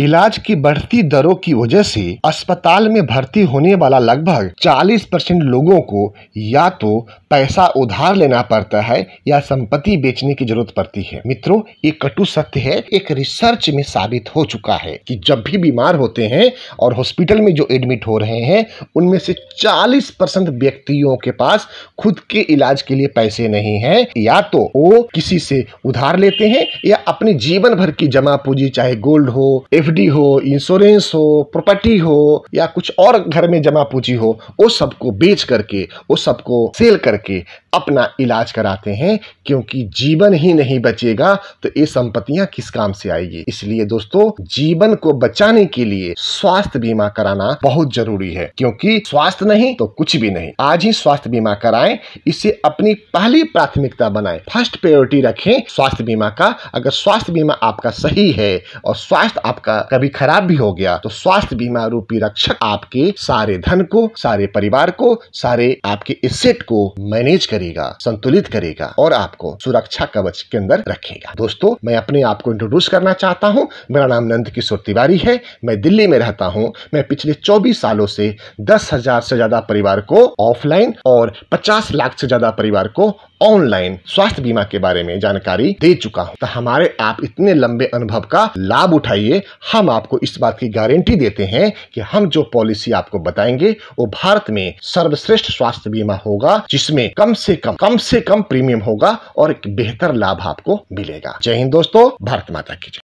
इलाज की बढ़ती दरों की वजह से अस्पताल में भर्ती होने वाला लगभग 40 परसेंट लोगों को या तो पैसा उधार लेना पड़ता है या संपत्ति बेचने की जरूरत पड़ती है मित्रों ये कटु सत्य है एक रिसर्च में साबित हो चुका है कि जब भी बीमार होते हैं और हॉस्पिटल में जो एडमिट हो रहे हैं उनमें से 40 परसेंट व्यक्तियों के पास खुद के इलाज के लिए पैसे नहीं है या तो वो किसी से उधार लेते हैं या अपनी जीवन भर की जमा पूंजी चाहे गोल्ड हो एफडी हो इंश्योरेंस हो प्रॉपर्टी हो या कुछ और घर में जमा पूंजी हो वो सबको बेच करके वो सबको सेल करके अपना इलाज कराते हैं क्योंकि जीवन ही नहीं बचेगा तो ये संपत्तियां किस काम से आएगी इसलिए दोस्तों जीवन को बचाने के लिए स्वास्थ्य बीमा कराना बहुत जरूरी है क्योंकि स्वास्थ्य नहीं तो कुछ भी नहीं आज ही स्वास्थ्य बीमा कराएं इसे अपनी पहली प्राथमिकता बनाएं फर्स्ट प्रायोरिटी रखें स्वास्थ्य बीमा का अगर स्वास्थ्य बीमा आपका सही है और स्वास्थ्य आपका कभी खराब भी हो गया तो स्वास्थ्य बीमा रूपी रक्षक आपके सारे धन को सारे परिवार को सारे आपके एसेट को मैनेज करेगा संतुलित करेगा और आपको सुरक्षा कवच के अंदर रखेगा दोस्तों मैं अपने आप को इंट्रोड्यूस करना चाहता हूँ मेरा नाम नंद किशोर तिवारी है मैं दिल्ली में रहता हूँ मैं पिछले चौबीस सालों से दस हजार से ज्यादा परिवार को ऑफलाइन और पचास लाख से ज्यादा परिवार को ऑनलाइन स्वास्थ्य बीमा के बारे में जानकारी दे चुका हूँ तो हमारे हमारे आप इतने लंबे अनुभव का लाभ उठाइए हम आपको इस बात की गारंटी देते हैं कि हम जो पॉलिसी आपको बताएंगे वो भारत में सर्वश्रेष्ठ स्वास्थ्य बीमा होगा जिसमें कम से कम कम से कम प्रीमियम होगा और एक बेहतर लाभ आपको मिलेगा जय हिंद दोस्तों भारत माता की जय